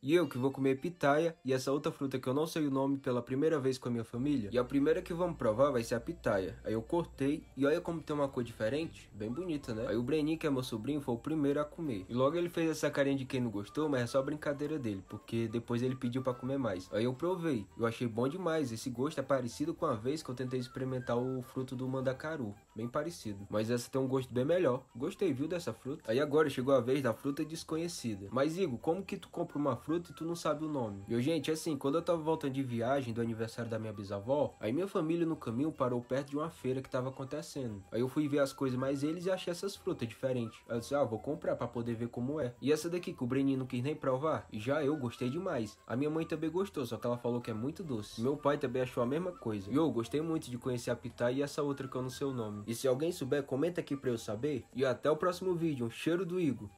E eu que vou comer pitaia e essa outra fruta que eu não sei o nome pela primeira vez com a minha família. E a primeira que vamos provar vai ser a pitaia. Aí eu cortei e olha como tem uma cor diferente, bem bonita, né? Aí o Brenin, que é meu sobrinho, foi o primeiro a comer. E logo ele fez essa carinha de quem não gostou, mas é só brincadeira dele, porque depois ele pediu para comer mais. Aí eu provei. Eu achei bom demais. Esse gosto é parecido com a vez que eu tentei experimentar o fruto do mandacaru, bem parecido. Mas essa tem um gosto bem melhor. Gostei, viu, dessa fruta? Aí agora chegou a vez da fruta desconhecida. Mas Igor, como que tu compra uma fruta fruta e tu não sabe o nome. E, gente, assim, quando eu tava voltando de viagem do aniversário da minha bisavó, aí minha família no caminho parou perto de uma feira que tava acontecendo. Aí eu fui ver as coisas mais eles e achei essas frutas diferentes. Aí eu disse, ah, vou comprar para poder ver como é. E essa daqui que o Breninho não quis nem provar, já eu gostei demais. A minha mãe também gostou, só que ela falou que é muito doce. Meu pai também achou a mesma coisa. E eu gostei muito de conhecer a Pitá e essa outra que eu não sei o nome. E se alguém souber, comenta aqui pra eu saber. E até o próximo vídeo. Um cheiro do Igor.